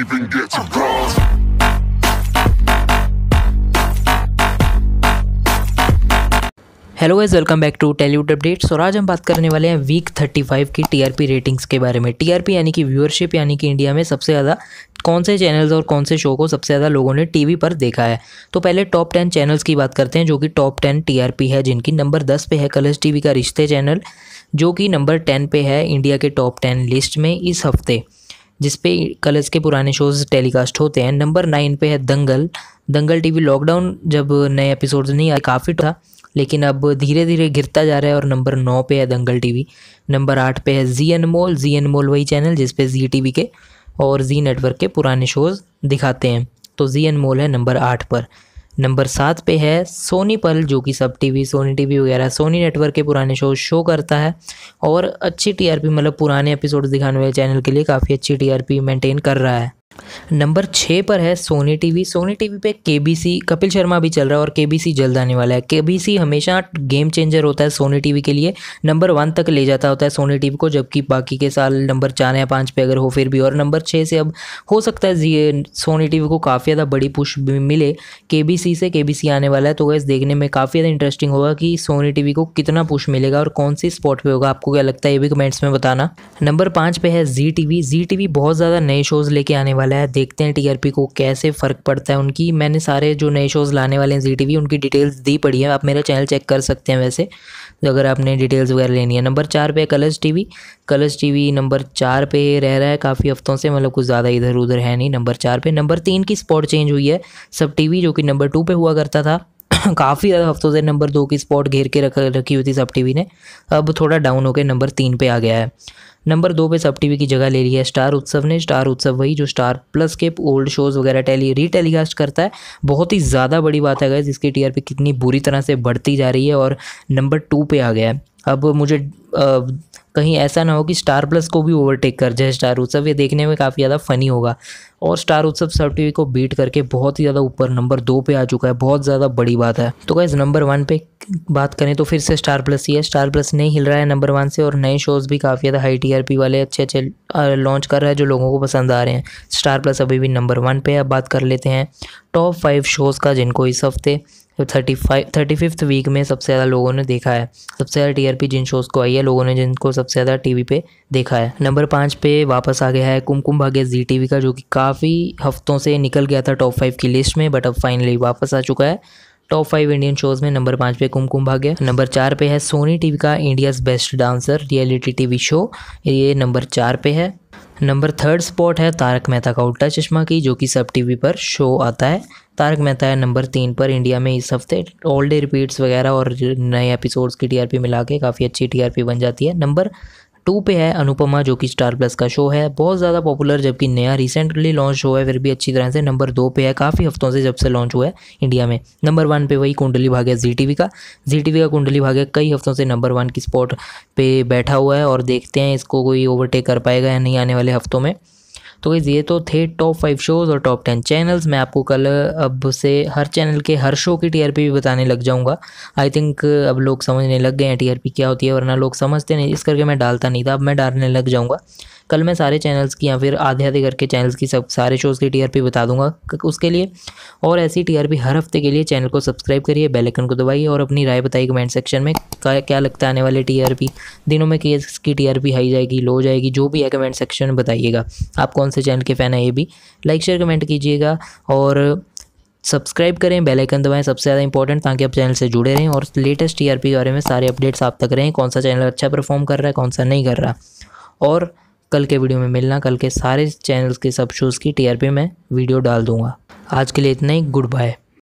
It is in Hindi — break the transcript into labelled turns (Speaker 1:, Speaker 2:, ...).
Speaker 1: even get to bronze. Hello guys welcome back to Tellywood updates और आज हम बात करने वाले हैं वीक 35 की टीआरपी रेटिंग्स के बारे में टीआरपी यानी कि व्यूअरशिप यानी कि इंडिया में सबसे ज़्यादा कौन से चैनल्स और कौन से शो को सबसे ज़्यादा लोगों ने टीवी पर देखा है तो पहले टॉप टेन चैनल्स की बात करते हैं जो कि टॉप टेन टीआरपी है जिनकी नंबर दस पे है कलर्स टी का रिश्ते चैनल जो कि नंबर टेन पे है इंडिया के टॉप टेन लिस्ट में इस हफ्ते जिस कलर्स के पुराने शोज़ टेलीकास्ट होते हैं नंबर नाइन पे है दंगल दंगल टीवी लॉकडाउन जब नए एपिसोड्स नहीं आए काफ़ी था लेकिन अब धीरे धीरे घिरता जा रहा है और नंबर नौ पे है दंगल टीवी नंबर आठ पे है जी अनमोल जी अनमोल वही चैनल जिसपे जी टी के और जी नेटवर्क के पुराने शोज़ दिखाते हैं तो जी अनमोल है नंबर आठ पर नंबर सात पे है सोनी पल जो कि सब टीवी सोनी टीवी वगैरह सोनी नेटवर्क के पुराने शो शो करता है और अच्छी टीआरपी मतलब पुराने एपिसोड्स दिखाने वाले चैनल के लिए काफ़ी अच्छी टीआरपी मेंटेन कर रहा है नंबर छः पर है सोनी टीवी सोनी टीवी पे केबीसी कपिल शर्मा भी चल रहा है और केबीसी जल्द आने वाला है केबीसी हमेशा गेम चेंजर होता है सोनी टीवी के लिए नंबर वन तक ले जाता होता है सोनी टीवी को जबकि बाकी के साल नंबर चार या पाँच पे अगर हो फिर भी और नंबर छः से अब हो सकता है सोनी टीवी को काफ़ी ज़्यादा बड़ी पुश मिले के से के आने वाला है तो वैसे देखने में काफ़ी ज़्यादा इंटरेस्टिंग होगा कि सोनी टी को कितना पुश मिलेगा और कौन सी स्पॉट पर होगा आपको क्या लगता है ये भी कमेंट्स में बताना नंबर पाँच पे है जी टी जी टी बहुत ज़्यादा नए शोज़ लेके आने वाला वाला है देखते हैं टीआरपी को कैसे फ़र्क पड़ता है उनकी मैंने सारे जो नए शोज़ लाने वाले हैं जी उनकी डिटेल्स दी पड़ी है आप मेरा चैनल चेक कर सकते हैं वैसे तो अगर आपने डिटेल्स वगैरह लेनी है नंबर चार पे Colors TV Colors TV number चार पे रह रहा है काफ़ी हफ्तों से मतलब कुछ ज़्यादा इधर उधर है नहीं नंबर चार पे नंबर तीन की स्पॉट चेंज हुई है सब टीवी जो कि नंबर टू पे हुआ करता था काफ़ी ज़्यादा हफ्तों से नंबर दो की स्पॉट घेर के रख रखी हुई थी सब टीवी ने अब थोड़ा डाउन होकर नंबर तीन पे आ गया है नंबर दो पे सब टीवी की जगह ले ली है स्टार उत्सव ने स्टार उत्सव वही जो स्टार प्लस के ओल्ड शोज़ वगैरह टेली रीटेलीकास्ट करता है बहुत ही ज़्यादा बड़ी बात है गैस इसकी टीआरपी कितनी बुरी तरह से बढ़ती जा रही है और नंबर टू पे आ गया है अब मुझे आ, कहीं ऐसा ना हो कि स्टार प्लस को भी ओवरटेक कर जाए स्टार उत्सव ये देखने में काफ़ी ज़्यादा फ़नी होगा और स्टार उत्सव सब टीवी को बीट करके बहुत ही ज़्यादा ऊपर नंबर दो पे आ चुका है बहुत ज़्यादा बड़ी बात है तो गैस नंबर वन पे बात करें तो फिर से स्टार प्लस ही है स्टार प्लस नहीं हिल रहा है नंबर वन से और नए शोज़ भी काफ़ी ज़्यादा हाई पी वाले अच्छे अच्छे लॉन्च कर रहे हैं जो लोगों को पसंद आ रहे हैं स्टार प्लस अभी भी नंबर वन पे अब बात कर लेते हैं टॉप फाइव शोज़ का जिनको इस हफ्ते तो thirty five thirty fifth week में सबसे ज़्यादा लोगों ने देखा है सबसे ज़्यादा टीआरपी जिन शोज़ को आई है लोगों ने जिनको सबसे ज़्यादा टीवी पे देखा है नंबर पाँच पे वापस आ गया है कुमकुम भाग्य जी वी का जो कि काफ़ी हफ्तों से निकल गया था टॉप फाइव की लिस्ट में बट अब फाइनली वापस आ चुका है टॉप फाइव इंडियन शोज में नंबर पाँच पे कुमकुम भाग्य नंबर चार पे है सोनी टीवी का India's best dancer reality TV show ये नंबर चार पे है नंबर थर्ड स्पॉट है तारक मेहता का उल्टा चश्मा की जो कि सब टीवी पर शो आता है तारक मेहता है नंबर तीन पर इंडिया में इस हफ्ते ऑल डे रिपीट्स वगैरह और नए एपिसोड्स की टीआरपी मिला के काफ़ी अच्छी टीआरपी बन जाती है नंबर टू पे है अनुपमा जो कि स्टार प्लस का शो है बहुत ज़्यादा पॉपुलर जबकि नया रिसेंटली लॉन्च शो है फिर भी अच्छी तरह से नंबर दो पे है काफ़ी हफ्तों से जब से लॉन्च हुआ है इंडिया में नंबर वन पे वही कुंडली भाग्य जी टी का जी टी का कुंडली भाग्य कई हफ्तों से नंबर वन की स्पॉट पे बैठा हुआ है और देखते हैं इसको कोई ओवरटेक कर पाएगा या नहीं आने वाले हफ्तों में तो गैज़ ये तो थे टॉप फाइव शोज़ और टॉप टेन चैनल्स मैं आपको कल अब से हर चैनल के हर शो की टीआरपी भी बताने लग जाऊँगा आई थिंक अब लोग समझने लग गए हैं टीआरपी क्या होती है वरना लोग समझते नहीं इस करके मैं डालता नहीं था अब मैं डालने लग जाऊँगा कल मैं सारे चैनल्स की या फिर आधे आधे करके चैनल्स की सब सारे शोज़ की टीआरपी बता दूंगा उसके लिए और ऐसी टीआरपी हर हफ्ते के लिए चैनल को सब्सक्राइब करिए बेलैकन को दबाइए और अपनी राय बताइए कमेंट सेक्शन में क्या लगता है आने वाले टी दिनों में केस की टी हाई जाएगी लो जाएगी जो भी है कमेंट सेक्शन में बताइएगा आप कौन से चैनल के फ़ैन हैं ये भी लाइक शेयर कमेंट कीजिएगा और सब्सक्राइब करें बेल आइकन दबाएं सबसे ज़्यादा इंपॉर्टेंट ताकि आप चैनल से जुड़े रहें और लेटेस्ट टीआरपी के बारे में सारे अपडेट्स आप तक रहें कौन सा चैनल अच्छा परफॉर्म कर रहा है कौन सा नहीं कर रहा और कल के वीडियो में मिलना कल के सारे चैनल्स के सब शोज़ की टीआरपी में वीडियो डाल दूँगा आज के लिए इतना ही गुड बाय